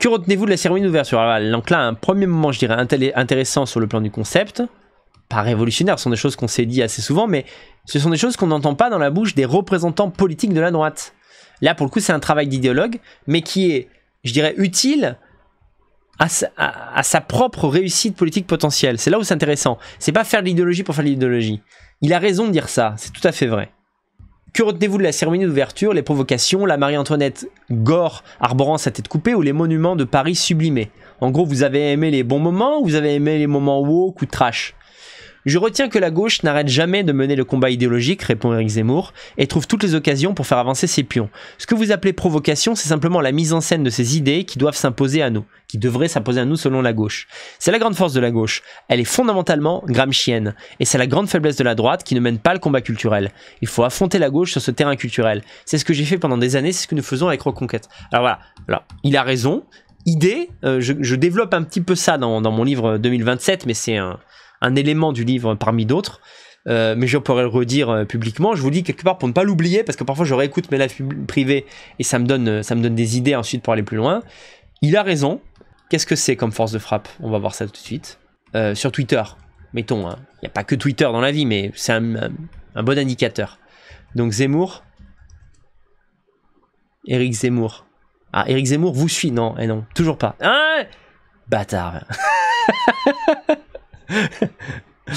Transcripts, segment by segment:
Que retenez-vous de la cérémonie d'ouverture Donc là, un premier moment, je dirais, intéressant sur le plan du concept. Pas révolutionnaire, ce sont des choses qu'on s'est dit assez souvent, mais ce sont des choses qu'on n'entend pas dans la bouche des représentants politiques de la droite. Là, pour le coup, c'est un travail d'idéologue, mais qui est, je dirais, utile à sa, sa propre réussite politique potentielle. C'est là où c'est intéressant. C'est pas faire de l'idéologie pour faire de l'idéologie. Il a raison de dire ça, c'est tout à fait vrai. Que retenez-vous de la cérémonie d'ouverture, les provocations, la Marie-Antoinette Gore arborant sa tête coupée ou les monuments de Paris sublimés En gros, vous avez aimé les bons moments ou vous avez aimé les moments woke ou trash je retiens que la gauche n'arrête jamais de mener le combat idéologique, répond Eric Zemmour, et trouve toutes les occasions pour faire avancer ses pions. Ce que vous appelez provocation, c'est simplement la mise en scène de ces idées qui doivent s'imposer à nous, qui devraient s'imposer à nous selon la gauche. C'est la grande force de la gauche. Elle est fondamentalement gramscienne, et c'est la grande faiblesse de la droite qui ne mène pas le combat culturel. Il faut affronter la gauche sur ce terrain culturel. C'est ce que j'ai fait pendant des années, c'est ce que nous faisons avec Reconquête. Alors voilà, il a raison. Idée, euh, je, développe un petit peu ça dans mon livre 2027, mais c'est un un élément du livre parmi d'autres. Euh, mais je pourrais le redire euh, publiquement. Je vous dis quelque part pour ne pas l'oublier, parce que parfois je réécoute mes lives privés et ça me, donne, euh, ça me donne des idées ensuite pour aller plus loin. Il a raison. Qu'est-ce que c'est comme force de frappe On va voir ça tout de suite. sur Twitter, mettons, hein. il n'y a pas que Twitter dans la vie, mais c'est un, bon indicateur. Donc Zemmour. Eric Zemmour. Ah, Eric Zemmour vous suit, non, et eh non, toujours pas. Hein Bâtard.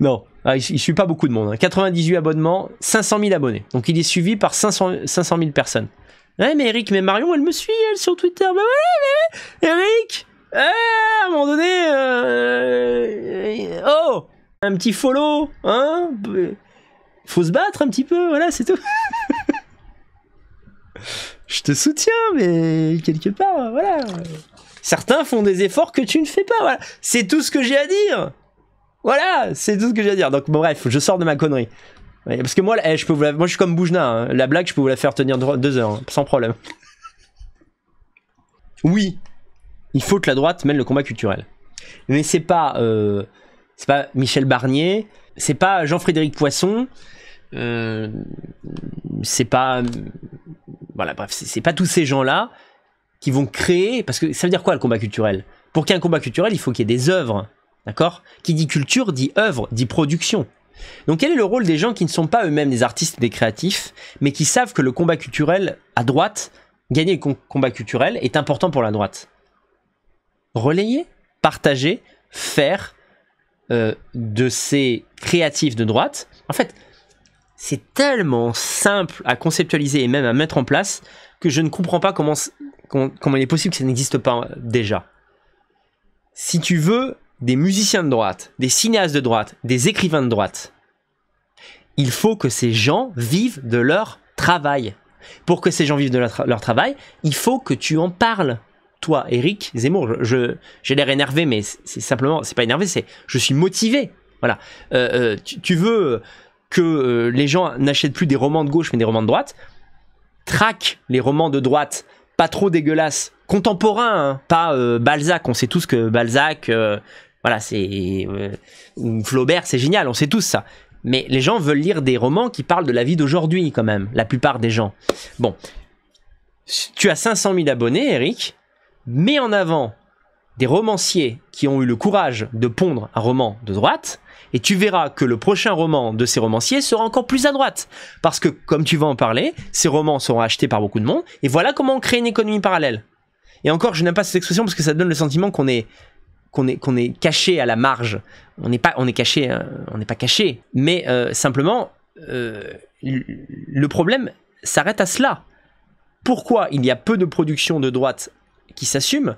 non, ah, il, suit pas beaucoup de monde. 98 hein. abonnements, 500 000 abonnés. Donc il est suivi par 500, 000 personnes. Ouais, eh, mais Eric, mais Marion, elle me suit, elle, sur Twitter. Bah Eric eh, À un moment donné... Euh, euh, oh Un petit follow, hein Faut se battre un petit peu, voilà, c'est tout. Je te soutiens, mais quelque part, voilà. Certains font des efforts que tu ne fais pas, voilà. C'est tout ce que j'ai à dire voilà, c'est tout ce que j'ai à dire. Donc, bon, bref, je sors de ma connerie. parce que moi, eh, je peux moi, je suis comme Boujna. Hein. La blague, je peux vous la faire tenir deux heures, hein, sans problème. Oui, il faut que la droite mène le combat culturel. Mais c'est pas, euh, c'est pas Michel Barnier, c'est pas Jean-Frédéric Poisson, euh, c'est pas, voilà, bref, c'est pas tous ces gens-là qui vont créer, parce que ça veut dire quoi le combat culturel Pour qu'il y ait un combat culturel, il faut qu'il y ait des œuvres, qui dit culture dit œuvre, dit production. Donc quel est le rôle des gens qui ne sont pas eux-mêmes des artistes des créatifs, mais qui savent que le combat culturel à droite, gagner le combat culturel est important pour la droite Relayer, partager, faire euh, de ces créatifs de droite. En fait, c'est tellement simple à conceptualiser et même à mettre en place que je ne comprends pas comment il est possible que ça n'existe pas euh, déjà. Si tu veux des musiciens de droite, des cinéastes de droite, des écrivains de droite. Il faut que ces gens vivent de leur travail. Pour que ces gens vivent de leur, travail, il faut que tu en parles. Toi, Eric Zemmour, je j'ai l'air énervé, mais c'est simplement, c'est pas énervé, c'est je suis motivé. Voilà. Euh, euh, tu, veux que euh, les gens n'achètent plus des romans de gauche mais des romans de droite. Traque les romans de droite, pas trop dégueulasses, contemporains, hein. pas Balzac. On sait tous que Balzac, voilà, c'est. Euh, Flaubert, c'est génial, on sait tous ça. Mais les gens veulent lire des romans qui parlent de la vie d'aujourd'hui, quand même, la plupart des gens. Bon. Tu as 500 000 abonnés, Eric. Mets en avant des romanciers qui ont eu le courage de pondre un roman de droite, et tu verras que le prochain roman de ces romanciers sera encore plus à droite. Parce que, comme tu vas en parler, ces romans seront achetés par beaucoup de monde, et voilà comment on crée une économie parallèle. Et encore, je n'aime pas cette expression parce que ça donne le sentiment qu'on est qu'on est, caché à la marge. On n'est pas, caché, euh, pas caché. Mais euh, simplement, euh, le problème s'arrête à cela. Pourquoi il y a peu de production de droite qui s'assume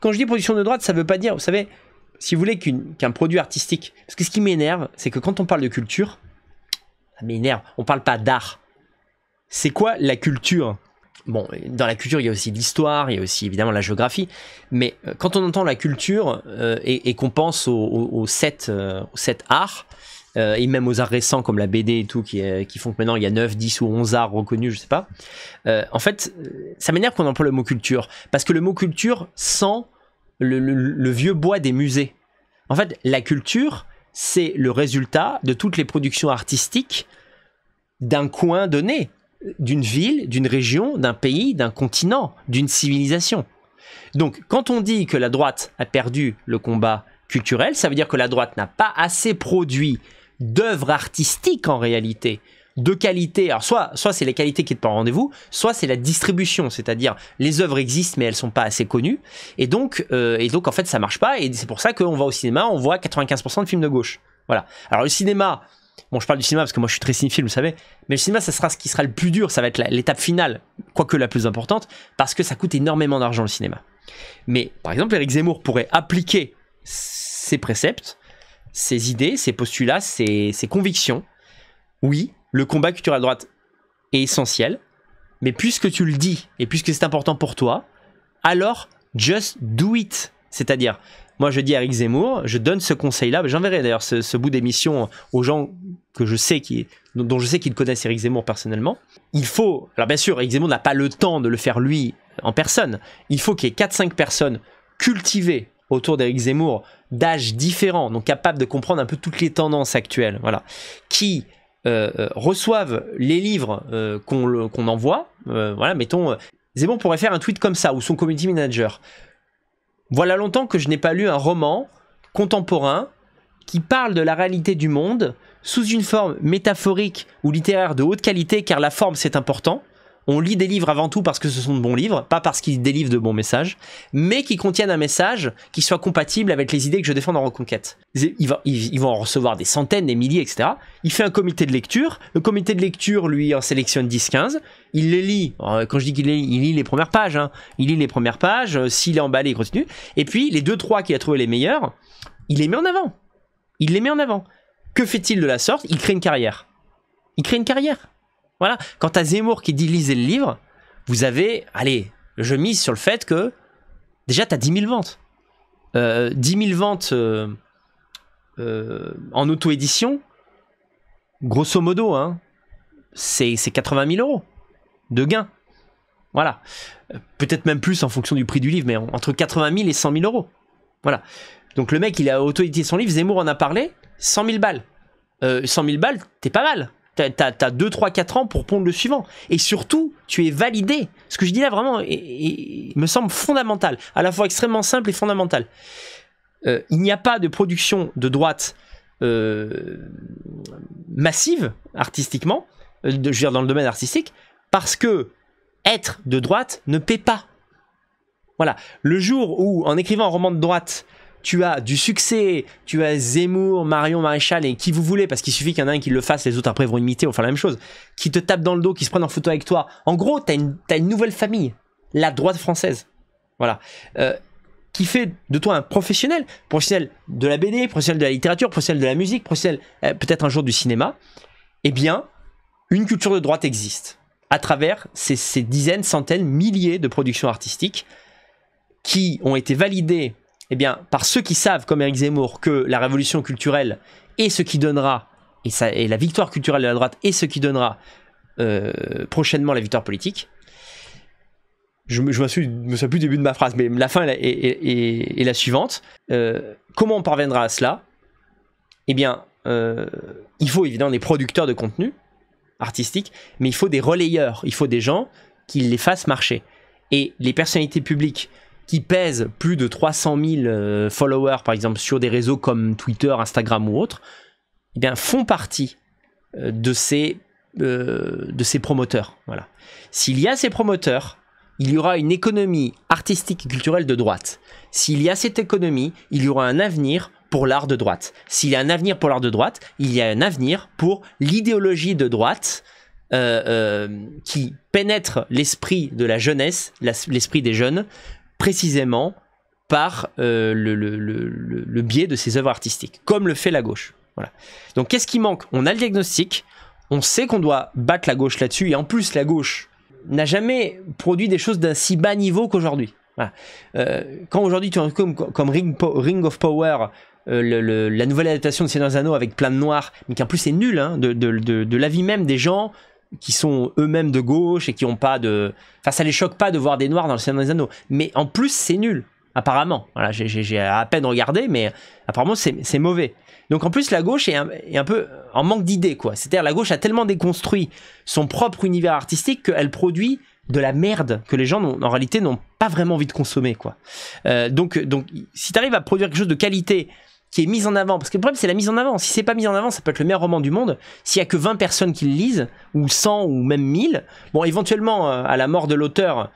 Quand je dis production de droite, ça ne veut pas dire, vous savez, si vous voulez qu'un produit artistique. Parce que ce qui m'énerve, c'est que quand on parle de culture, ça m'énerve. On parle pas d'art. C'est quoi la culture bon, dans la culture, il y a aussi l'histoire, il y a aussi évidemment la géographie, mais euh, quand on entend la culture euh, et, qu'on pense aux, sept, arts, et même aux arts récents comme la BD et tout, qui, font que maintenant il y a 9, 10 ou 11 arts reconnus, je sais pas, euh, en fait, ça m'énerve qu'on emploie le mot culture, parce que le mot culture sent le vieux bois des musées. En fait, la culture, c'est le résultat de toutes les productions artistiques d'un coin donné d'une ville, d'une région, d'un pays, d'un continent, d'une civilisation. Donc quand on dit que la droite a perdu le combat culturel, ça veut dire que la droite n'a pas assez produit d'œuvres artistiques en réalité, de qualité. Alors soit, soit c'est les qualités qui sont pas rendez-vous, soit c'est la distribution, c'est-à-dire les œuvres existent mais elles sont pas assez connues. Et donc, euh, et donc en fait ça marche pas. Et c'est pour ça qu'on va au cinéma, on voit 95% de films de gauche. Voilà. Alors le cinéma, Bon, je parle du cinéma parce que moi je suis très cinéphile, vous savez. Mais le cinéma, ça sera ce qui sera le plus dur, ça va être l'étape finale, quoique la plus importante, parce que ça coûte énormément d'argent le cinéma. Mais par exemple, Eric Zemmour pourrait appliquer ses préceptes, ses idées, ses postulats, ses, convictions. Oui, le combat culturel droite est essentiel, mais puisque tu le dis et puisque c'est important pour toi, alors just do it. C'est-à-dire, moi je dis à Eric Zemmour, je donne ce conseil-là, j'enverrai d'ailleurs ce, bout d'émission aux gens que je sais qui, dont je sais qu'ils connaissent Eric Zemmour personnellement. Il faut, alors bien sûr, Eric Zemmour n'a pas le temps de le faire lui en personne, il faut qu'il y ait 4-5 personnes cultivées autour d'Eric Zemmour, d'âges différents, donc capables de comprendre un peu toutes les tendances actuelles, voilà, qui euh, euh, reçoivent les livres euh, qu'on envoie, voilà, mettons, Zemmour pourrait faire un tweet comme ça, ou son community manager. Voilà longtemps que je n'ai pas lu un roman contemporain qui parle de la réalité du monde sous une forme métaphorique ou littéraire de haute qualité car la forme c'est important, on lit des livres avant tout parce que ce sont de bons livres, pas parce qu'ils délivrent de bons messages, mais qui contiennent un message qui soit compatible avec les idées que je défends dans Reconquête. Ils, vont, en recevoir des centaines, des milliers, etc. Il fait un comité de lecture, le comité de lecture lui en sélectionne 10-15, il les lit, euh, quand je dis qu'il les lit, il lit les premières pages, hein. il lit les premières pages, euh, s'il est emballé, il continue, et puis les 2-3 qu'il a trouvé les meilleurs, il les met en avant. Il les met en avant. Que fait-il de la sorte Il crée une carrière. Il crée une carrière. Voilà. Quant à Zemmour qui dit lisez le livre, vous avez, allez, je mise sur le fait que déjà tu as 10 000 ventes. 10 euh, 000 ventes euh, euh, en auto-édition, grosso modo, hein, c'est 80 000 euros de gains. Voilà. Peut-être même plus en fonction du prix du livre, mais entre 80 000 et 100 000 euros. Voilà. Donc le mec, il a auto-édité son livre, Zemmour en a parlé, 100 000 balles. 100 000 balles, t'es pas mal. T'as, as 2, 3, 4 ans pour pondre le suivant. Et surtout, tu es validé. Ce que je dis là vraiment me semble fondamental, à la fois extrêmement simple et fondamental. Euh, il n'y a pas de production de droite euh, massive, artistiquement, euh, de, je veux dire dans le domaine artistique, parce que être de droite ne paie pas. Voilà. Le jour où, en écrivant un roman de droite, tu as du succès, tu as Zemmour, Marion Maréchal et qui vous voulez, parce qu'il suffit qu'il y en ait un qui le fasse, les autres après vont imiter, vont faire la même chose, qui te tapent dans le dos, qui se prennent en photo avec toi. En gros, tu une, as une nouvelle famille, la droite française. Voilà. Euh, qui fait de toi un professionnel, professionnel de la BD, professionnel de la littérature, professionnel de la musique, professionnel euh, peut-être un jour du cinéma, eh bien, une culture de droite existe à travers ces, ces dizaines, centaines, milliers de productions artistiques qui ont été validées eh bien, par ceux qui savent, comme Eric Zemmour, que la révolution culturelle est ce qui donnera, et, ça, et la victoire culturelle de la droite est ce qui donnera euh, prochainement la victoire politique. Je me, me, souviens plus du début de ma phrase, mais la fin est, la suivante. Euh, comment on parviendra à cela Eh bien, euh, il faut évidemment des producteurs de contenu artistique, mais il faut des relayeurs, il faut des gens qui les fassent marcher. Et les personnalités publiques qui pèsent plus de 300 000 euh, followers, par exemple, sur des réseaux comme Twitter, Instagram ou autres, eh bien, font partie euh, de ces, euh, de ces promoteurs. Voilà. S'il y a ces promoteurs, il y aura une économie artistique et culturelle de droite. S'il y a cette économie, il y aura un avenir pour l'art de droite. S'il y a un avenir pour l'art de droite, il y a un avenir pour l'idéologie de droite qui pénètre l'esprit de la jeunesse, l'esprit des jeunes, précisément par euh, le, biais de ses œuvres artistiques, comme le fait la gauche. Voilà. Donc qu'est-ce qui manque On a le diagnostic, on sait qu'on doit battre la gauche là-dessus, et en plus la gauche n'a jamais produit des choses d'un si bas niveau qu'aujourd'hui. Euh, quand aujourd'hui tu as comme, comme Ring, of Power, euh, la nouvelle adaptation de Seigneur Anneaux, avec plein de noirs, mais qui plus c'est nul, hein, de, la vie de l'avis même des gens qui sont eux-mêmes de gauche et qui ont pas de... Enfin, ça les choque pas de voir des noirs dans le Seigneur des Anneaux. Mais en plus, c'est nul, apparemment. Voilà, j'ai à peine regardé, mais apparemment, c'est mauvais. Donc en plus, la gauche est un, peu en manque d'idées, quoi. C'est-à-dire, la gauche a tellement déconstruit son propre univers artistique qu'elle produit de la merde que les gens en réalité n'ont pas vraiment envie de consommer quoi. Euh, donc donc si tu arrives à produire quelque chose de qualité qui est mise en avant. Parce que le problème, c'est la mise en avant. Si c'est pas mis en avant, ça peut être le meilleur roman du monde. S'il y a que 20 personnes qui le lisent, ou 100, ou même 1000, bon, éventuellement, euh, à la mort de l'auteur,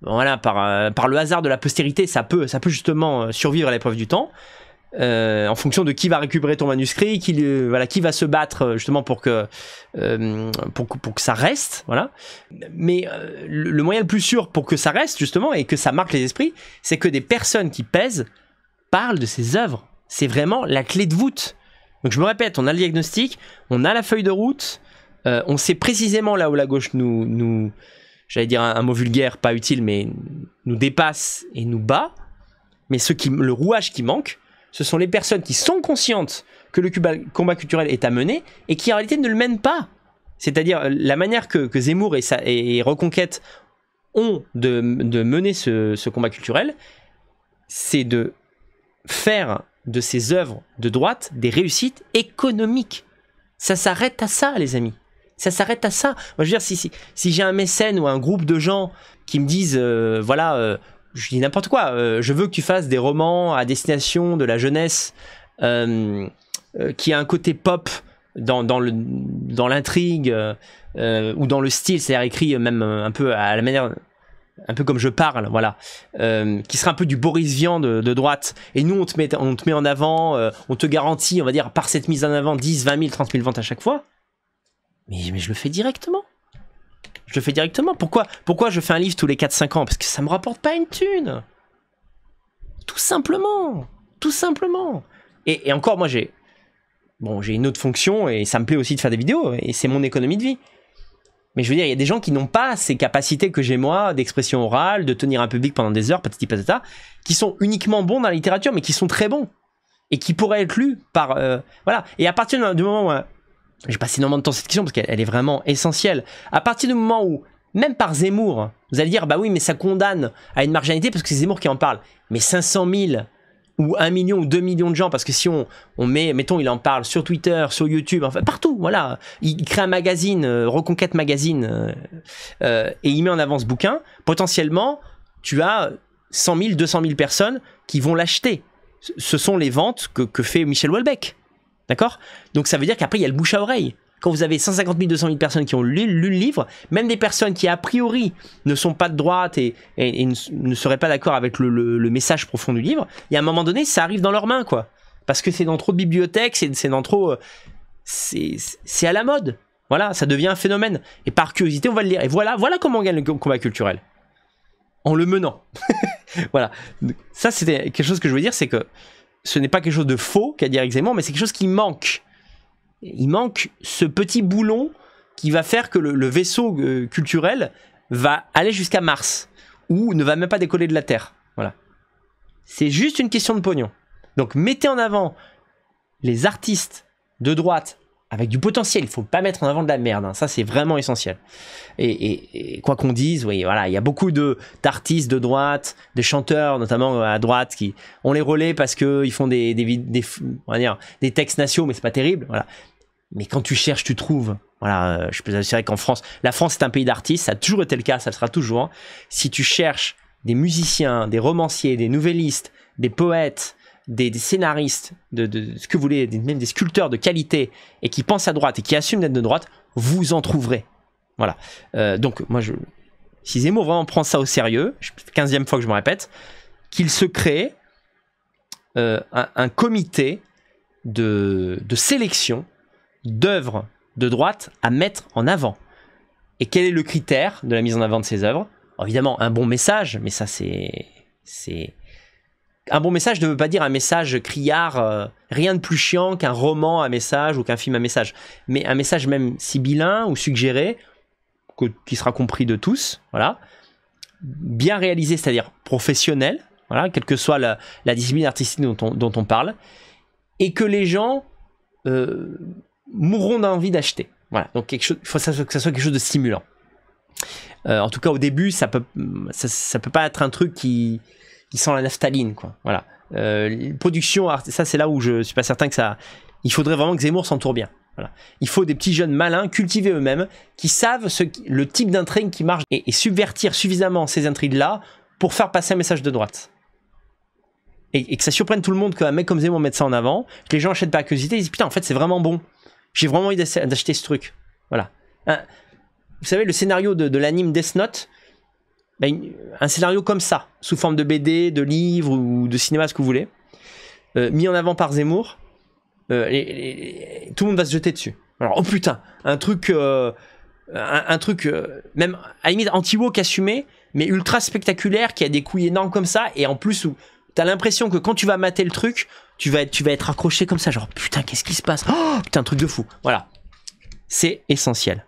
voilà, par, euh, par le hasard de la postérité, ça peut, ça peut justement euh, survivre à l'épreuve du temps. en fonction de qui va récupérer ton manuscrit, qui, voilà, qui va se battre justement pour que, pour, que ça reste. Voilà. Mais le moyen le plus sûr pour que ça reste justement et que ça marque les esprits, c'est que des personnes qui pèsent parlent de ces œuvres c'est vraiment la clé de voûte. Donc je me répète, on a le diagnostic, on a la feuille de route, euh, on sait précisément là où la gauche nous, nous j'allais dire un, mot vulgaire, pas utile, mais nous dépasse et nous bat. Mais ce qui, le rouage qui manque, ce sont les personnes qui sont conscientes que le combat culturel est à mener et qui en réalité ne le mènent pas. C'est-à-dire euh, la manière que, Zemmour et, Reconquête ont de, mener ce combat culturel, c'est de faire de ces œuvres de droite des réussites économiques. Ça s'arrête à ça, les amis. Ça s'arrête à ça. Moi, je veux dire, si, si, j'ai un mécène ou un groupe de gens qui me disent, euh, voilà, euh, je dis n'importe quoi, euh, je veux que tu fasses des romans à destination de la jeunesse qui a un côté pop dans, dans l'intrigue ou dans le style, c'est-à-dire écrit même un peu à la manière un peu comme je parle, voilà, euh, qui sera un peu du Boris Vian de, droite. Et nous, on te met, on te met en avant, euh, on te garantit, on va dire, par cette mise en avant, 10, 20 000, 30 000 ventes à chaque fois. Mais, je le fais directement. Je le fais directement. Pourquoi, pourquoi je fais un livre tous les 4-5 ans Parce que ça me rapporte pas une thune. Tout simplement. Tout simplement. Et, et encore, moi, j'ai bon, j'ai une autre fonction et ça me plaît aussi de faire des vidéos et c'est mon économie de vie. Mais je veux dire, il y a des gens qui n'ont pas ces capacités que j'ai moi d'expression orale, de tenir un public pendant des heures, patati qui sont uniquement bons dans la littérature, mais qui sont très bons et qui pourraient être lus par euh, voilà. Et à partir du moment où euh, j'ai passé énormément de temps sur cette question parce qu'elle est vraiment essentielle. À partir du moment où même par Zemmour, vous allez dire bah oui, mais ça condamne à une marginalité parce que c'est Zemmour qui en parle. Mais 500 000 ou un million ou deux millions de gens, parce que si on, met, mettons, il en parle sur Twitter, sur YouTube, enfin partout, voilà, il crée un magazine, euh, Reconquête Magazine, euh, euh, et il met en avant ce bouquin, potentiellement, tu as 100 000, 200 000 personnes qui vont l'acheter. Ce sont les ventes que, que fait Michel Houellebecq. D'accord Donc ça veut dire qu'après, il y a le bouche à oreille quand vous avez 150 000, 200 000 personnes qui ont lu, le livre, même des personnes qui a priori ne sont pas de droite et, ne, seraient pas d'accord avec le, message profond du livre, il y a un moment donné, ça arrive dans leurs mains, quoi. Parce que c'est dans trop de bibliothèques, c'est dans trop... Euh, c'est à la mode. Voilà, ça devient un phénomène. Et par curiosité, on va le lire. Et voilà, voilà comment on gagne le combat culturel. En le menant. voilà. Ça, c'était quelque chose que je veux dire, c'est que ce n'est pas quelque chose de faux qu'a dit Eric mais c'est quelque chose qui manque il manque ce petit boulon qui va faire que le, vaisseau euh, culturel va aller jusqu'à Mars ou ne va même pas décoller de la Terre. Voilà. C'est juste une question de pognon. Donc mettez en avant les artistes de droite avec du potentiel. Il faut pas mettre en avant de la merde. Hein. Ça, c'est vraiment essentiel. Et, quoi qu'on dise, oui, voilà, il y a beaucoup d'artistes de droite, des chanteurs notamment euh, à droite qui ont les relais parce que ils font des des, des, textes nationaux, mais c'est pas terrible. Voilà. Mais quand tu cherches, tu trouves. Voilà, euh, je peux assurer qu'en France, la France est un pays d'artistes. Ça a toujours été le cas, ça le sera toujours. Hein. Si tu cherches des musiciens, des romanciers, des nouvellistes, des poètes, des, scénaristes, de, ce que vous voulez, même des sculpteurs de qualité et qui pensent à droite et qui assument d'être de droite, vous en trouverez. Voilà. Euh, donc, moi, je, si Zemo vraiment prend ça au sérieux, 15e fois que je me répète, qu'il se crée euh, un, comité de, sélection d'œuvres de droite à mettre en avant. Et quel est le critère de la mise en avant de ces œuvres Évidemment, un bon message, mais ça, C'est un bon message ne veut pas dire un message criard, euh, rien de plus chiant qu'un roman à message ou qu'un film à message, mais un message même sibyllin ou suggéré, qui sera compris de tous, voilà, bien réalisé, c'est-à-dire professionnel, voilà, quelle que soit la, discipline artistique dont on, parle, et que les gens euh, mourront d'envie d'acheter. Voilà, donc il faut que ça, soit, quelque chose de stimulant. Euh, en tout cas, au début, ça peut, ça peut pas être un truc qui, ils sent la naphtaline, quoi. Voilà. Euh, production, ça c'est là où je suis pas certain que ça. Il faudrait vraiment que Zemmour s'entoure bien. Voilà. Il faut des petits jeunes malins, cultivés eux-mêmes, qui savent ce, le type d'intrigue qui marche et, subvertir suffisamment ces intrigues-là pour faire passer un message de droite. Et, que ça surprenne tout le monde qu'un mec comme Zemmour mette ça en avant, que les gens achètent pas curiosité, ils disent putain, en fait, c'est vraiment bon. J'ai vraiment envie d'acheter ce truc. Voilà. vous savez, le scénario de, de l'anime Death Note, ben, un scénario comme ça, sous forme de BD, de livre ou de cinéma, ce que vous voulez, euh, mis en avant par Zemmour, euh, tout le monde va se jeter dessus. Alors, oh putain, un truc, euh, un, truc, même à la limite anti-woke assumé, mais ultra spectaculaire, qui a des couilles énormes comme ça, et en plus où t'as l'impression que quand tu vas mater le truc, tu vas, tu vas être accroché comme ça, genre putain, qu'est-ce qui se passe oh, Putain, un truc de fou. Voilà. C'est essentiel.